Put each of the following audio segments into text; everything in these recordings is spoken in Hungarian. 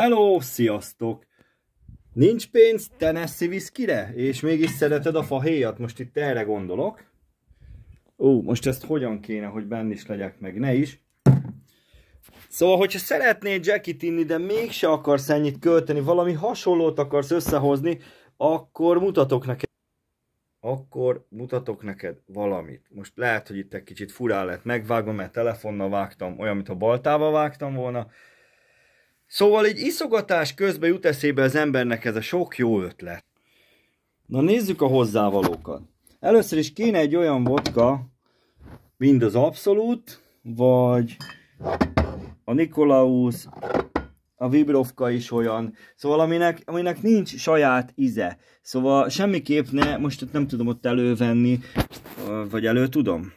Hello, sziasztok! Nincs pénz Tennessee viszkire? És mégis szereted a fahéjat? Most itt erre gondolok. Ó, most ezt hogyan kéne, hogy benn is legyek, meg ne is. Szóval, hogyha szeretnéd, jackit inni, de mégse akarsz ennyit költeni, valami hasonlót akarsz összehozni, akkor mutatok neked akkor mutatok neked valamit. Most lehet, hogy itt egy kicsit furán lett megvágom, mert telefonnal vágtam, olyan, mintha baltával vágtam volna, Szóval egy iszogatás közben jut eszébe az embernek ez a sok jó ötlet. Na nézzük a hozzávalókat. Először is kéne egy olyan vodka, mind az abszolút, vagy a Nikolaus, a Vibrovka is olyan, szóval aminek, aminek nincs saját íze. Szóval semmiképp ne, most nem tudom ott elővenni, vagy elő tudom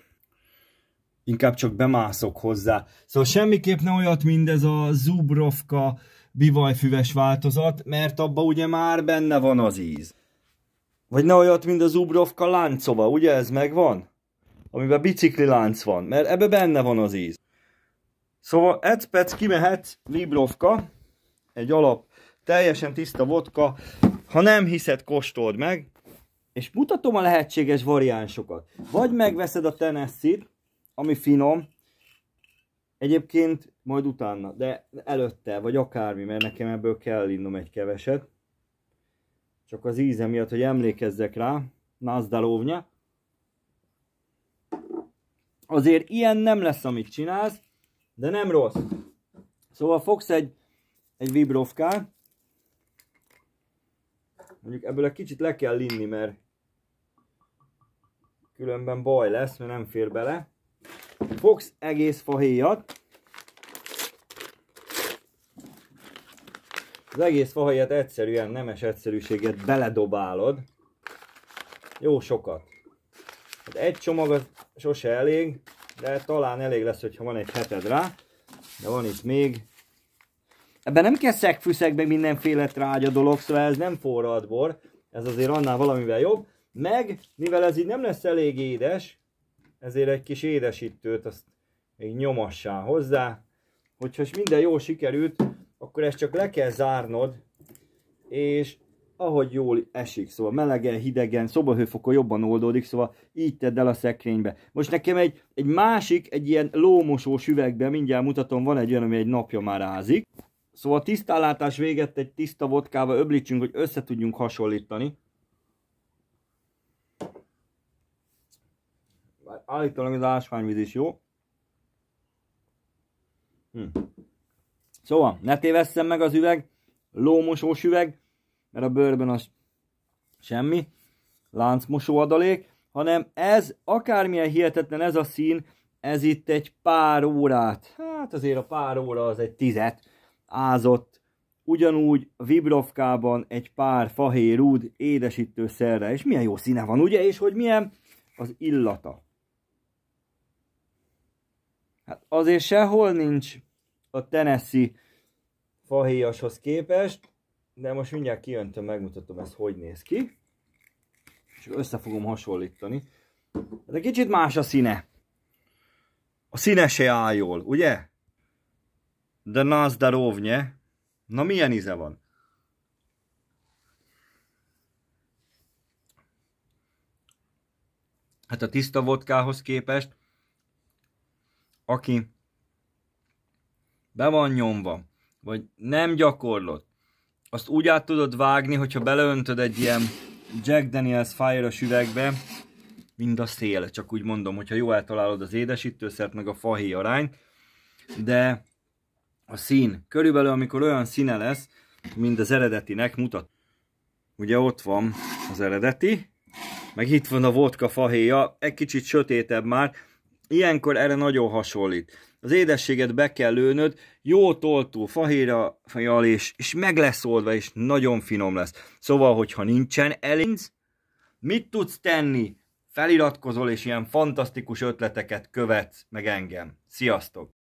inkább csak bemászok hozzá. Szóval semmiképp ne olyat, mint ez a Zubrovka bivajfüves változat, mert abba ugye már benne van az íz. Vagy ne olyat, mint a Zubrovka láncova, ugye ez megvan? Amiben bicikli lánc van, mert ebbe benne van az íz. Szóval egy perc kimehet Librovka, egy alap, teljesen tiszta vodka, ha nem hiszed, kóstold meg, és mutatom a lehetséges variánsokat. Vagy megveszed a tennessee ami finom, egyébként majd utána, de előtte, vagy akármi, mert nekem ebből kell innom egy keveset. Csak az íze miatt, hogy emlékezzek rá, názdalovnya. Azért ilyen nem lesz, amit csinálsz, de nem rossz. Szóval fogsz egy, egy vibrovkát, mondjuk ebből egy kicsit le kell inni, mert különben baj lesz, mert nem fér bele fogsz egész fahéjat. Az egész fahéjat egyszerűen nemes egyszerűséget beledobálod. Jó sokat. Hát egy csomag az sose elég, de talán elég lesz, hogyha van egy heted rá. De van itt még. Ebben nem kell szegfűszeg, meg mindenféle trágya dolog, szóval ez nem forradbor. Ez azért annál valamivel jobb. Meg, mivel ez így nem lesz elég édes, ezért egy kis édesítőt azt még nyomassál hozzá. Hogyha minden jól sikerült, akkor ezt csak le kell zárnod, és ahogy jól esik, szóval melegen, hidegen, szobahőfokon jobban oldódik, szóval így tedd el a szekrénybe. Most nekem egy, egy másik, egy ilyen lómosós üvegben, mindjárt mutatom, van egy olyan, ami egy napja már ázik. Szóval a tisztállátás véget egy tiszta vodkával öblítsünk, hogy össze tudjunk hasonlítani. állítólag az ásványvíz is jó. Hm. Szóval, ne tévesszem meg az üveg, lómosós üveg, mert a bőrben az semmi, láncmosó adalék, hanem ez, akármilyen hihetetlen ez a szín, ez itt egy pár órát, hát azért a pár óra az egy tizet ázott, ugyanúgy Vibrovkában egy pár fahérúd rúd édesítőszerre, és milyen jó színe van, ugye, és hogy milyen az illata. Hát azért sehol nincs a Tennessee fahéjashoz képest, de most mindjárt kijöntöm, megmutatom ezt, hogy néz ki. És össze fogom hasonlítani. Ez egy kicsit más a színe. A színe se áll jól, ugye? De nazdarovnye. Na milyen íze van? Hát a tiszta vodkához képest aki be van nyomva, vagy nem gyakorlott, azt úgy át tudod vágni, hogyha beleöntöd egy ilyen Jack Daniels fire üvegbe, mind a szél, csak úgy mondom, hogyha jó eltalálod az édesítőszert, meg a fahéj arányt, de a szín, körülbelül amikor olyan színe lesz, mint az eredetinek mutat. Ugye ott van az eredeti, meg itt van a vodka fahéja, egy kicsit sötétebb már, Ilyenkor erre nagyon hasonlít. Az édességet be kell lőnöd, jó toltó, fahéra fajal, és, és meg lesz oldva, és nagyon finom lesz. Szóval, hogyha nincsen elinc, mit tudsz tenni? Feliratkozol, és ilyen fantasztikus ötleteket követsz meg engem. Sziasztok!